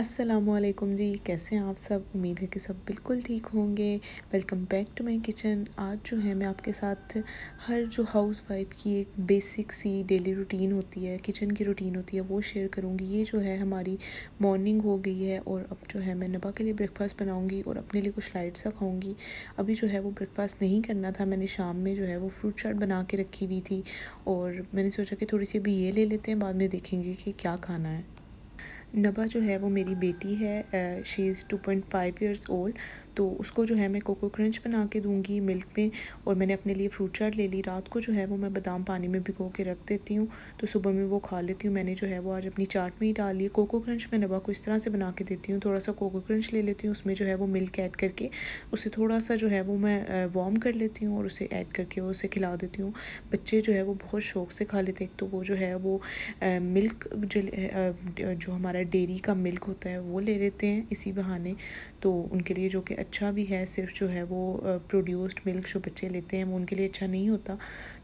असलकम जी कैसे हैं आप सब उम्मीद है कि सब बिल्कुल ठीक होंगे welcome back to my kitchen आज जो है मैं आपके साथ हर जो हाउस वाइफ की एक बेसिक सी डेली रूटीन होती है किचन की रूटीन होती है वो शेयर करूँगी ये जो है हमारी मॉर्निंग हो गई है और अब जो है मैं नबा के लिए ब्रेकफास्ट बनाऊँगी और अपने लिए कुछ लाइट सा खाऊँगी अभी जो है वो ब्रेकफास्ट नहीं करना था मैंने शाम में जो है वो फ्रूट चाट बना के रखी हुई थी और मैंने सोचा कि थोड़ी सी अभी ये ले लेते हैं बाद में देखेंगे कि क्या खाना है नबा जो है वो मेरी बेटी है she is two point five years old तो उसको जो है मैं कोको क्रंच बना के दूंगी मिल्क में और मैंने अपने लिए फ्रूट चाट ले ली रात को जो है वो मैं बादाम पानी में भिगो के रख देती हूँ तो सुबह में वो खा लेती हूँ मैंने जो है वो आज अपनी चाट में ही डाल ली कोको क्रंच मैं नबा को इस तरह से बना के देती हूँ थोड़ा सा कोको क्रंच ले लेती हूँ उसमें जो है वो मिल्क ऐड करके उसे थोड़ा सा जो है वो मैं वार्म कर लेती हूँ और उसे ऐड करके उसे खिला देती हूँ बच्चे जो है वो बहुत शौक से खा लेते हैं एक तो वो जो है वो मिल्क जो हमारा डेरी का मिल्क होता है वो ले लेते हैं इसी बहाने तो उनके लिए जो कि अच्छा भी है सिर्फ जो है वो प्रोड्यूस्ड मिल्क जो बच्चे लेते हैं वो उनके लिए अच्छा नहीं होता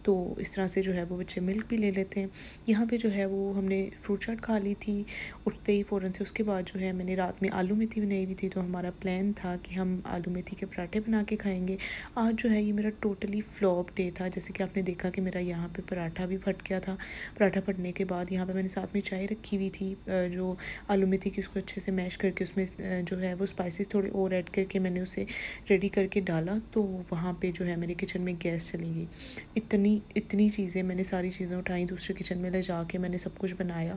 तो इस तरह से जो है वो बच्चे मिल्क भी ले लेते हैं यहाँ पे जो है वो हमने फ्रूट चाट खा ली थी उठते ही फ़ौरन से उसके बाद जो है मैंने रात में आलू मेथी बनाई हुई थी तो हमारा प्लान था कि हम आलू मेथी के पराठे बना के खाएँगे आज जो है ये मेरा टोटली फ्लॉप डे था जैसे कि आपने देखा कि मेरा यहाँ पर पराठा भी फट गया था पराठा फटने के बाद यहाँ पर मैंने साथ में चाय रखी हुई थी जो आलू मेथी की उसको अच्छे से मैश करके उसमें जो है वो स्पाइसिस थोड़े और ऐड करके मैंने उसे रेडी करके डाला तो वहाँ पे जो है मेरे किचन में गैस चली गई इतनी इतनी चीज़ें मैंने सारी चीज़ें उठाई दूसरे किचन में ले जा के मैंने सब कुछ बनाया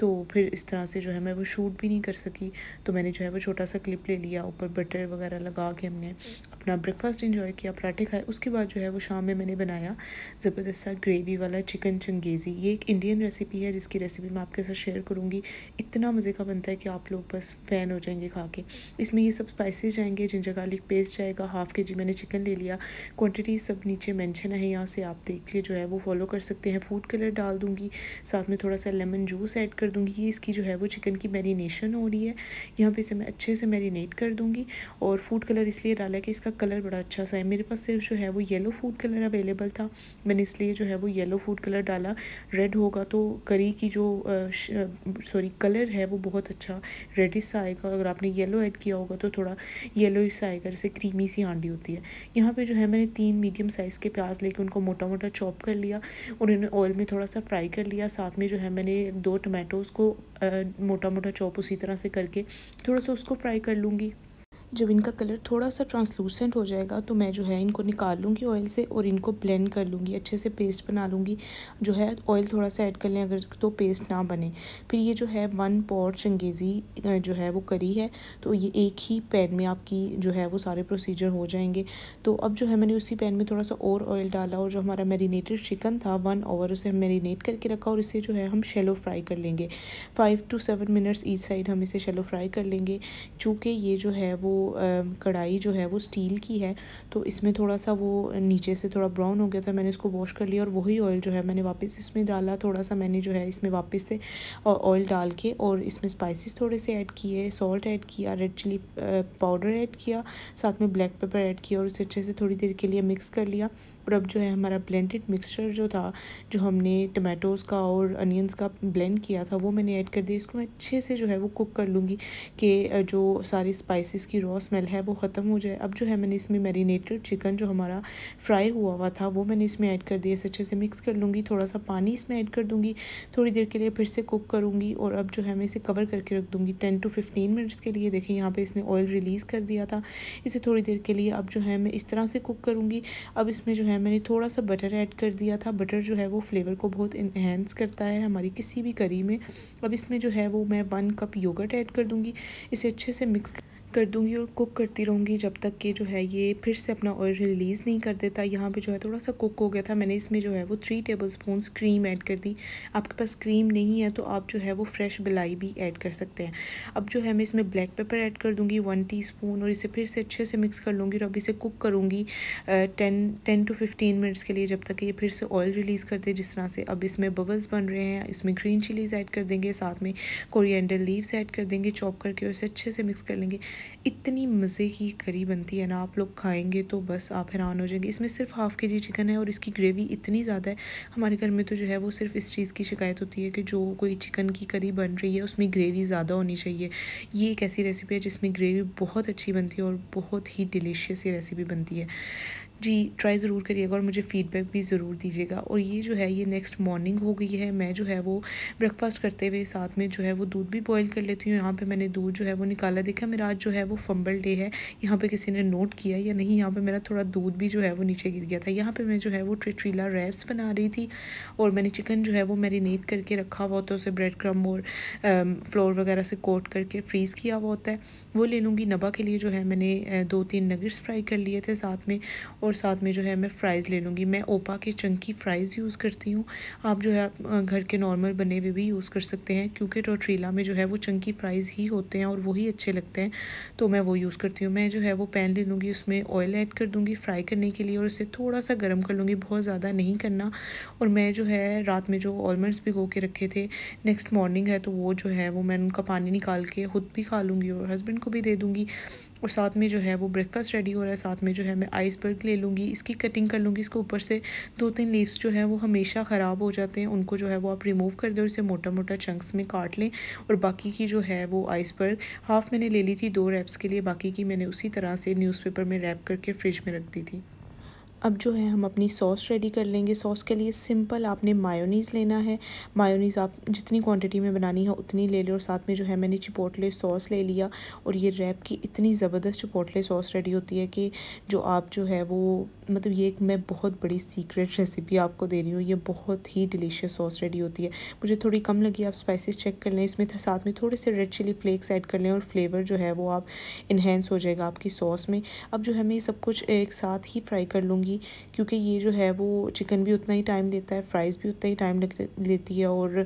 तो फिर इस तरह से जो है मैं वो शूट भी नहीं कर सकी तो मैंने जो है वो छोटा सा क्लिप ले लिया ऊपर बटर वगैरह लगा के हमने अपना ब्रेकफास्ट इंजॉय किया पराठे खाए उसके बाद जो है वो शाम में मैंने बनाया ज़बरदस्त सा ग्रेवी वाला चिकन चंगेज़ी ये एक इंडियन रेसिपी है जिसकी रेसिपी मैं आपके साथ शेयर करूँगी इतना मज़े का बनता है कि आप लोग बस फ़ैन हो जाएंगे खा के इसमें ये सब स्पाइसेस जाएंगे जाएंगे जिंजर गार्लिक पेस्ट जाएगा हाफ़ के जी मैंने चिकन ले लिया क्वांटिटी सब नीचे मेंशन है यहाँ से आप देख के जो है वो फॉलो कर सकते हैं फूड कलर डाल दूँगी साथ में थोड़ा सा लेमन जूस ऐड कर दूँगी ये इसकी जो है वो चिकन की मैरिनेशन हो रही है यहाँ पर इसे मैं अच्छे से मैरिनेट कर दूँगी और फूड कलर इसलिए डाला है कि इसका कलर बड़ा अच्छा सा है मेरे पास सिर्फ जो है वो येलो फूड कलर अवेलेबल था मैंने इसलिए जो है वो येलो फूड कलर डाला रेड होगा तो करी की जो सॉरी कलर है वो बहुत अच्छा रेडिस आएगा अगर आपने येलो ऐड किया होगा तो थोड़ा येलो येलोइश सा आएगा क्रीमी सी हांडी होती है यहाँ पे जो है मैंने तीन मीडियम साइज़ के प्याज लेके उनको मोटा मोटा चॉप कर लिया उन्होंने ऑयल में थोड़ा सा फ्राई कर लिया साथ में जो है मैंने दो टमाटोज़ को मोटा मोटा चॉप उसी तरह से करके थोड़ा सा उसको फ्राई कर लूँगी जब इनका कलर थोड़ा सा ट्रांसलूसेंट हो जाएगा तो मैं जो है इनको निकाल लूँगी ऑयल से और इनको ब्लेंड कर लूँगी अच्छे से पेस्ट बना लूँगी जो है ऑयल थोड़ा सा ऐड कर लें अगर तो पेस्ट ना बने फिर ये जो है वन पॉट चंगेज़ी जो है वो करी है तो ये एक ही पैन में आपकी जो है वो सारे प्रोसीजर हो जाएंगे तो अब जो है मैंने उसी पैन में थोड़ा सा और ऑयल डाला और जो हमारा मेरीनेटेड चिकन था वन आवर उसे हम मेरीनेट करके रखा और इसे जो है हम शेलो फ्राई कर लेंगे five to seven minutes each side हम इसे शेलो फ्राई कर लेंगे चूँकि ये जो है वो कढ़ाई जो है वो स्टील की है तो इसमें थोड़ा सा वो नीचे से थोड़ा ब्राउन हो गया था मैंने इसको वॉश कर लिया और वही ऑयल जो है मैंने वापस इसमें डाला थोड़ा सा मैंने जो है इसमें वापस से ऑयल डाल के और इसमें स्पाइसिस थोड़े से ऐड किए सॉल्ट ऐड किया रेड चिली पाउडर ऐड किया साथ में ब्लैक पेपर ऐड किया और उसे अच्छे से थोड़ी देर के लिए मिक्स कर लिया और अब जो है हमारा ब्लेंडेड मिक्सचर जो था जो हमने टमाटोज़ का और अनियंस का ब्लेंड किया था वो मैंने ऐड कर दिया इसको मैं अच्छे से जो है वो कुक कर लूँगी कि जो सारी स्पाइसेस की रॉ स्मेल है वो ख़त्म हो जाए अब जो है मैंने इसमें मैरिनेटेड चिकन जो हमारा फ्राई हुआ हुआ था वो मैंने इसमें ऐड कर दिया इसे अच्छे से मिक्स कर लूँगी थोड़ा सा पानी इसमें ऐड कर दूँगी थोड़ी देर के लिए फिर से कुक करूँगी और अब जो है मैं इसे कवर करके रख दूँगी टेन टू फिफ्टीन मिनट्स के लिए देखें यहाँ पर इसने ऑयल रिलीज़ कर दिया था इसे थोड़ी देर के लिए अब जो है मैं इस तरह से कुक करूँगी अब इसमें जो है है मैंने थोड़ा सा बटर ऐड कर दिया था बटर जो है वो फ्लेवर को बहुत इन्हेंस करता है हमारी किसी भी करी में अब इसमें जो है वो मैं वन कप योगर्ट ऐड कर दूँगी इसे अच्छे से मिक्स कर कर दूंगी और कुक करती रहूँगी जब तक कि जो है ये फिर से अपना ऑयल रिलीज़ नहीं कर देता यहाँ पे जो है थोड़ा सा कुक हो गया था मैंने इसमें जो है वो three tablespoon cream add कर दी आपके पास क्रीम नहीं है तो आप जो है वो फ्रेश बिलाई भी ऐड कर सकते हैं अब जो है मैं इसमें ब्लैक पेपर ऐड कर दूँगी वन टी और इसे फिर से अच्छे से मिक्स कर लूँगी और अब इसे कुक करूँगी ten ten to fifteen minutes के लिए जब तक ये फिर से ऑयल रिलीज़ कर दे जिस तरह से अब इसमें बबल्स बन रहे हैं इसमें ग्रीन चिलीज़ ऐड कर देंगे साथ में कोरिएंडर लीव्स ऐड कर देंगे चॉप करके और इसे अच्छे से मिक्स कर लेंगे इतनी मज़े की करी बनती है ना आप लोग खाएंगे तो बस आप हैरान हो जाएंगे इसमें सिर्फ हाफ़ के जी चिकन है और इसकी ग्रेवी इतनी ज़्यादा है हमारे घर में तो जो है वो सिर्फ इस चीज़ की शिकायत होती है कि जो कोई चिकन की करी बन रही है उसमें ग्रेवी ज़्यादा होनी चाहिए ये एक ऐसी रेसिपी है जिसमें ग्रेवी बहुत अच्छी बनती है और बहुत ही डिलीशियस ये रेसिपी बनती है जी ट्राई ज़रूर करिएगा और मुझे फ़ीडबैक भी ज़रूर दीजिएगा और ये जो है ये नेक्स्ट मॉर्निंग हो गई है मैं जो है वो ब्रेकफास्ट करते हुए साथ में जो है वो दूध भी बॉयल कर लेती हूँ यहाँ पर मैंने दूध जो है वो निकाला देखा मेरा आज जो है वो फम्बल डे है यहाँ पर किसी ने नोट किया या नहीं यहाँ पर मेरा थोड़ा दूध भी जो है वो नीचे गिर गया था यहाँ पर मैं जो है वो ट्रिट्रीला रैप्स बना रही थी और मैंने चिकन जो है वो मैरिनेट करके रखा हुआ होता है उसे ब्रेड क्रम और फ्लोर um, वगैरह से कोट करके फ्रीज़ किया हुआ होता है वो ले लूँगी नबा के लिए जो है मैंने दो तीन नगेट्स फ्राई कर लिए थे साथ में और और साथ में जो है मैं फ़्राइज़ ले लूँगी मैं ओपा के चंकी फ़्राइज़ यूज़ करती हूँ आप जो है घर के नॉर्मल बने हुए भी यूज़ कर सकते हैं क्योंकि टोट्रीला में जो है वो चंकी फ़्राइज़ ही होते हैं और वही अच्छे लगते हैं तो मैं वो यूज़ करती हूँ मैं जो है वो पैन ले लूँगी उसमें ऑयल ऐड कर दूँगी फ्राई करने के लिए और उसे थोड़ा सा गर्म कर लूँगी बहुत ज़्यादा नहीं करना और मैं जो है रात में जो ऑलमंड्स भिगो के रखे थे नेक्स्ट मॉर्निंग है तो वो जो है वो मैं उनका पानी निकाल के खुद भी खा लूँगी और हस्बैंड को भी दे दूँगी और साथ में जो है वो ब्रेकफास्ट रेडी हो रहा है साथ में जो है मैं आइसबर्ग ले लूँगी इसकी कटिंग कर लूँगी इसको ऊपर से दो तीन लीव्स जो है वो हमेशा ख़राब हो जाते हैं उनको जो है वो आप रिमूव कर दें और इसे मोटा मोटा चंक्स में काट लें और बाकी की जो है वो आइसबर्ग हाफ़ मैंने ले ली थी दो रैप्स के लिए बाकी की मैंने उसी तरह से न्यूज़पेपर में रैप करके फ्रिज में रख दी थी अब जो है हम अपनी सॉस रेडी कर लेंगे सॉस के लिए सिंपल आपने मायोनीज़ लेना है मायोनीज़ आप जितनी क्वांटिटी में बनानी है उतनी ले लें और साथ में जो है मैंने चिपोटले सॉस ले लिया और ये रैप की इतनी ज़बरदस्त चिपोटले सॉस रेडी होती है कि जो आप जो है वो मतलब ये एक मैं बहुत बड़ी सीक्रेट रेसिपी आपको दे रही हूँ ये बहुत ही डिलीशियस सॉस रेडी होती है मुझे थोड़ी कम लगी आप स्पाइसेस चेक कर लें इसमें साथ में थोड़े से रेड चिली फ्लेक्स ऐड कर लें और फ्लेवर जो है वो आप इन्हेंस हो जाएगा आपकी सॉस में अब जो है मैं ये सब कुछ एक साथ ही फ्राई कर लूँगी क्योंकि ये जो है वो चिकन भी उतना ही टाइम लेता है फ्राइज़ भी उतना ही टाइम लेती है और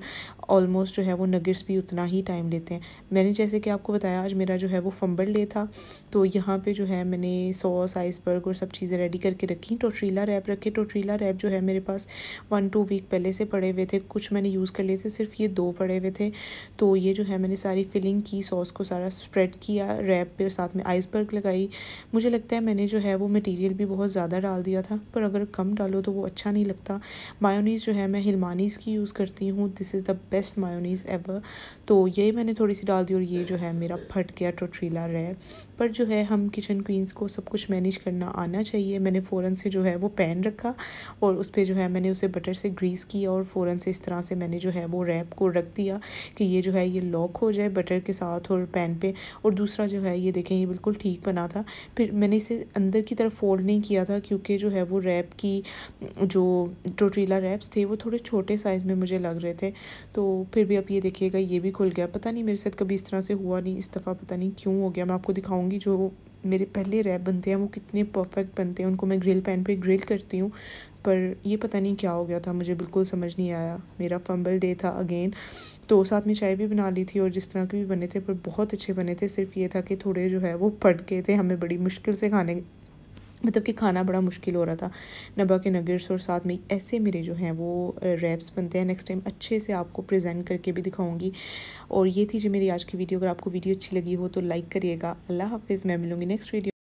ऑलमोस्ट जो है वो नगेट्स भी उतना ही टाइम लेते हैं मैंने जैसे कि आपको बताया आज मेरा जो है वो फम्बल डे था तो यहाँ पे जो है मैंने सॉस आइसबर्ग और सब चीज़ें रेडी करके रखी टोट्रीला रैप रखे टोट्रीला रैप जो है मेरे पास वन टू वीक पहले से पड़े हुए थे कुछ मैंने यूज़ कर लिए थे सिर्फ ये दो पड़े हुए थे तो ये जो है मैंने सारी फिलिंग की सॉस को सारा स्प्रेड किया रैप पर साथ में आइसबर्ग लगाई मुझे लगता है मैंने जो है वो मटीरियल भी बहुत ज़्यादा डाल दिया था पर अगर कम डालो तो वो अच्छा नहीं लगता मायोनीज़ जो है मैं हिलमानीज़ की यूज़ करती हूँ this is the best mayonnaise ever तो यही मैंने थोड़ी सी डाल दी और ये जो है मेरा फट गया टोट्रीला रहे पर जो है हम किचन क्वींस को सब कुछ मैनेज करना आना चाहिए मैंने फ़ौरन से जो है वो पैन रखा और उस पर जो है मैंने उसे बटर से ग्रीस किया और फ़ौर से इस तरह से मैंने जो है वो रैप को रख दिया कि ये जो है ये लॉक हो जाए बटर के साथ और पैन पे और दूसरा जो है ये देखें ये बिल्कुल ठीक बना था फिर मैंने इसे अंदर की तरफ फोल्ड नहीं किया था क्योंकि जो है वो रैप की जो टोटीला रैप्स थे वो थोड़े छोटे साइज़ में मुझे लग रहे थे तो तो फिर भी आप ये देखिएगा ये भी खुल गया पता नहीं मेरे साथ कभी इस तरह से हुआ नहीं इस दफ़ा पता नहीं क्यों हो गया मैं आपको दिखाऊंगी जो मेरे पहले रैप बनते हैं वो कितने परफेक्ट बनते हैं उनको मैं ग्रिल पैन पे ग्रिल करती हूँ पर ये पता नहीं क्या हो गया था मुझे बिल्कुल समझ नहीं आया मेरा फम्बल डे था अगेन तो साथ में चाय भी बना ली थी और जिस तरह के भी बने थे पर बहुत अच्छे बने थे सिर्फ ये था कि थोड़े जो है वो फट गए थे हमें बड़ी मुश्किल से खाने मतलब कि खाना बड़ा मुश्किल हो रहा था नबा के नगेट्स और साथ में ऐसे मेरे जो हैं वो रैप्स बनते हैं नेक्स्ट टाइम अच्छे से आपको प्रेजेंट करके भी दिखाऊंगी और ये थी जो मेरी आज की वीडियो अगर आपको वीडियो अच्छी लगी हो तो लाइक करिएगा अल्लाह हाफिज़ मैं मिलूँगी नेक्स्ट वीडियो